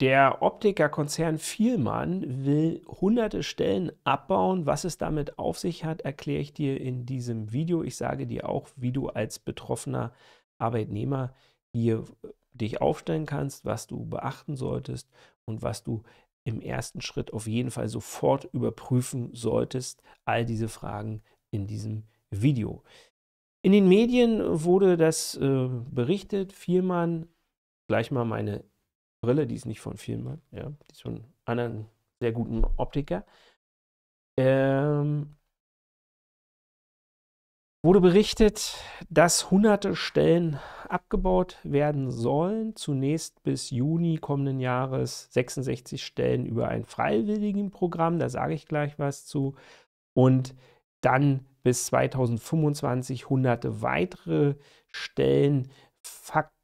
Der Optikerkonzern Vielmann will hunderte Stellen abbauen. Was es damit auf sich hat, erkläre ich dir in diesem Video. Ich sage dir auch, wie du als betroffener Arbeitnehmer hier äh, dich aufstellen kannst, was du beachten solltest und was du im ersten Schritt auf jeden Fall sofort überprüfen solltest. All diese Fragen in diesem Video. In den Medien wurde das äh, berichtet. Vielmann, gleich mal meine Brille, die ist nicht von Vielmann, ja, die ist von anderen sehr guten Optiker. Ähm, wurde berichtet, dass hunderte Stellen abgebaut werden sollen. Zunächst bis Juni kommenden Jahres 66 Stellen über ein Programm, da sage ich gleich was zu. Und dann bis 2025 hunderte weitere Stellen. Fakt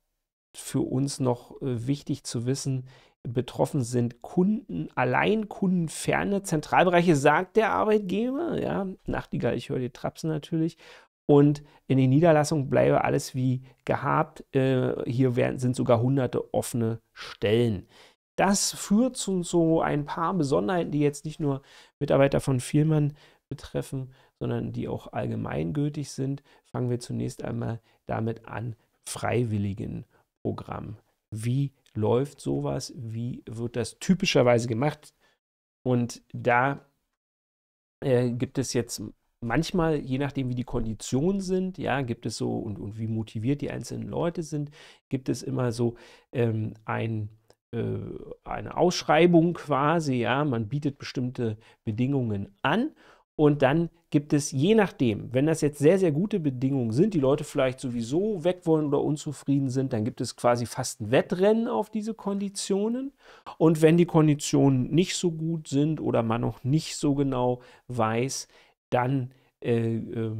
für uns noch äh, wichtig zu wissen, betroffen sind Kunden, allein kundenferne Zentralbereiche, sagt der Arbeitgeber. Ja, Nachtigall, ich höre die Trapsen natürlich. Und in den Niederlassungen bleibe alles wie gehabt. Äh, hier werden, sind sogar hunderte offene Stellen. Das führt zu so ein paar Besonderheiten, die jetzt nicht nur Mitarbeiter von Vielmann betreffen, sondern die auch allgemeingültig sind. Fangen wir zunächst einmal damit an, Freiwilligen. Programm. Wie läuft sowas? Wie wird das typischerweise gemacht? Und da äh, gibt es jetzt manchmal, je nachdem, wie die Konditionen sind, ja, gibt es so und, und wie motiviert die einzelnen Leute sind, gibt es immer so ähm, ein, äh, eine Ausschreibung quasi, ja, man bietet bestimmte Bedingungen an und dann gibt es je nachdem, wenn das jetzt sehr, sehr gute Bedingungen sind, die Leute vielleicht sowieso weg wollen oder unzufrieden sind, dann gibt es quasi fast ein Wettrennen auf diese Konditionen. Und wenn die Konditionen nicht so gut sind oder man noch nicht so genau weiß, dann äh, äh,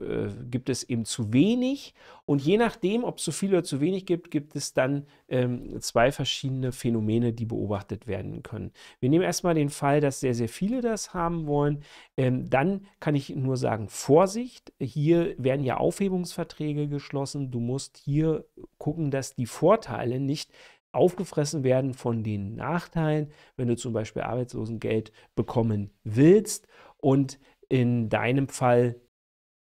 äh, gibt es eben zu wenig. Und je nachdem, ob es zu viel oder zu wenig gibt, gibt es dann ähm, zwei verschiedene Phänomene, die beobachtet werden können. Wir nehmen erstmal den Fall, dass sehr, sehr viele das haben wollen. Ähm, dann kann ich nur sagen, Vorsicht, hier werden ja Aufhebungsverträge geschlossen. Du musst hier gucken, dass die Vorteile nicht aufgefressen werden von den Nachteilen, wenn du zum Beispiel Arbeitslosengeld bekommen willst. Und in deinem Fall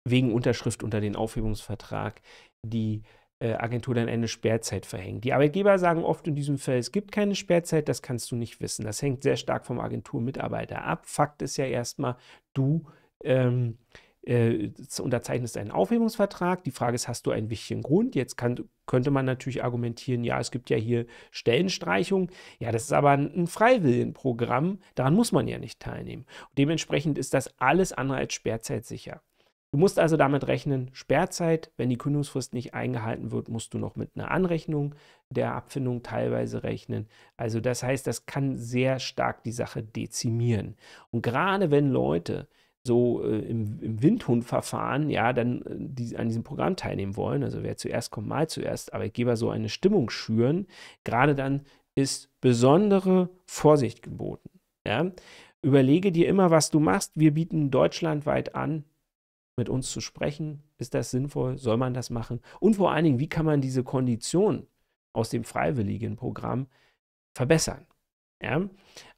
wegen Unterschrift unter den Aufhebungsvertrag die äh, Agentur dann eine Sperrzeit verhängt. Die Arbeitgeber sagen oft in diesem Fall, es gibt keine Sperrzeit, das kannst du nicht wissen. Das hängt sehr stark vom Agenturmitarbeiter ab. Fakt ist ja erstmal, du ähm, äh, unterzeichnest einen Aufhebungsvertrag. Die Frage ist, hast du einen wichtigen Grund? Jetzt kann, könnte man natürlich argumentieren, ja, es gibt ja hier Stellenstreichung. Ja, das ist aber ein, ein Freiwillenprogramm. Daran muss man ja nicht teilnehmen. Und dementsprechend ist das alles andere als sperrzeitsicher. sicher. Du musst also damit rechnen, Sperrzeit, wenn die Kündigungsfrist nicht eingehalten wird, musst du noch mit einer Anrechnung der Abfindung teilweise rechnen. Also das heißt, das kann sehr stark die Sache dezimieren. Und gerade wenn Leute so äh, im, im Windhundverfahren, ja, dann äh, die, an diesem Programm teilnehmen wollen, also wer zuerst kommt, mal zuerst, Arbeitgeber so eine Stimmung schüren, gerade dann ist besondere Vorsicht geboten. Ja. Überlege dir immer, was du machst. Wir bieten deutschlandweit an, mit uns zu sprechen. Ist das sinnvoll? Soll man das machen? Und vor allen Dingen, wie kann man diese Kondition aus dem freiwilligen Programm verbessern? Ja?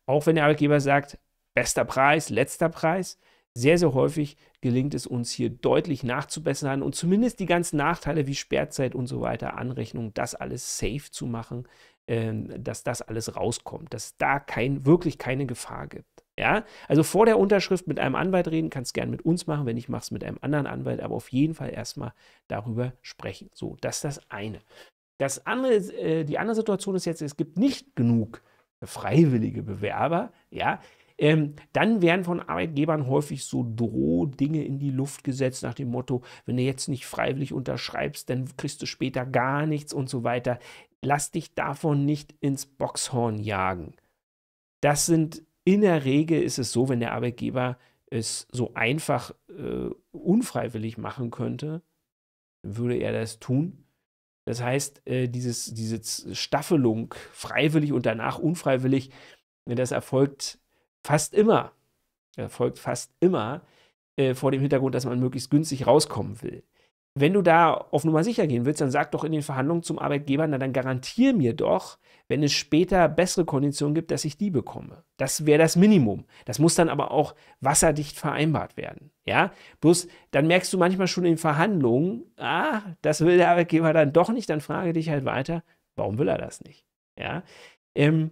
Auch wenn der Arbeitgeber sagt, bester Preis, letzter Preis, sehr, sehr häufig gelingt es uns hier deutlich nachzubessern und zumindest die ganzen Nachteile wie Sperrzeit und so weiter, Anrechnung, das alles safe zu machen, ähm, dass das alles rauskommt, dass da kein, wirklich keine Gefahr gibt. Ja, also vor der Unterschrift mit einem Anwalt reden, kannst du gerne mit uns machen, wenn ich mache es mit einem anderen Anwalt, aber auf jeden Fall erstmal darüber sprechen. So, das ist das eine. Das andere, äh, die andere Situation ist jetzt, es gibt nicht genug freiwillige Bewerber, ja, ähm, dann werden von Arbeitgebern häufig so Droh-Dinge in die Luft gesetzt nach dem Motto, wenn du jetzt nicht freiwillig unterschreibst, dann kriegst du später gar nichts und so weiter. Lass dich davon nicht ins Boxhorn jagen. Das sind in der Regel ist es so, wenn der Arbeitgeber es so einfach äh, unfreiwillig machen könnte, würde er das tun. Das heißt, äh, dieses, diese Staffelung, freiwillig und danach unfreiwillig, das erfolgt fast immer, erfolgt fast immer äh, vor dem Hintergrund, dass man möglichst günstig rauskommen will. Wenn du da auf Nummer sicher gehen willst, dann sag doch in den Verhandlungen zum Arbeitgeber, na dann garantier mir doch, wenn es später bessere Konditionen gibt, dass ich die bekomme. Das wäre das Minimum. Das muss dann aber auch wasserdicht vereinbart werden. Ja, bloß dann merkst du manchmal schon in Verhandlungen, ah, das will der Arbeitgeber dann doch nicht, dann frage dich halt weiter, warum will er das nicht? Ja, ähm,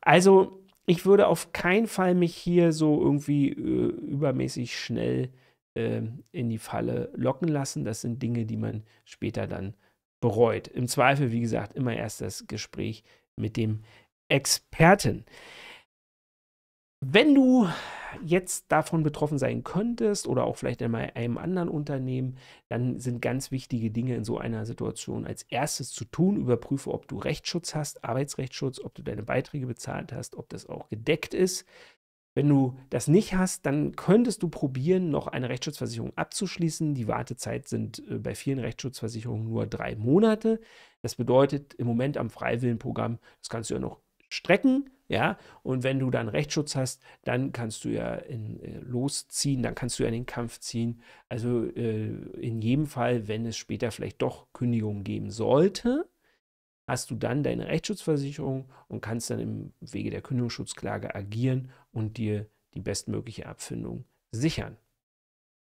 also ich würde auf keinen Fall mich hier so irgendwie äh, übermäßig schnell äh, in die Falle locken lassen. Das sind Dinge, die man später dann bereut. Im Zweifel, wie gesagt, immer erst das Gespräch mit dem Experten. Wenn du jetzt davon betroffen sein könntest oder auch vielleicht einmal einem anderen Unternehmen, dann sind ganz wichtige Dinge in so einer Situation als erstes zu tun. Überprüfe, ob du Rechtsschutz hast, Arbeitsrechtsschutz, ob du deine Beiträge bezahlt hast, ob das auch gedeckt ist. Wenn du das nicht hast, dann könntest du probieren, noch eine Rechtsschutzversicherung abzuschließen. Die Wartezeit sind äh, bei vielen Rechtsschutzversicherungen nur drei Monate. Das bedeutet im Moment am Freiwillenprogramm, das kannst du ja noch strecken. Ja, und wenn du dann Rechtsschutz hast, dann kannst du ja in, äh, losziehen, dann kannst du ja in den Kampf ziehen. Also äh, in jedem Fall, wenn es später vielleicht doch Kündigungen geben sollte, hast du dann deine Rechtsschutzversicherung und kannst dann im Wege der Kündigungsschutzklage agieren und dir die bestmögliche Abfindung sichern.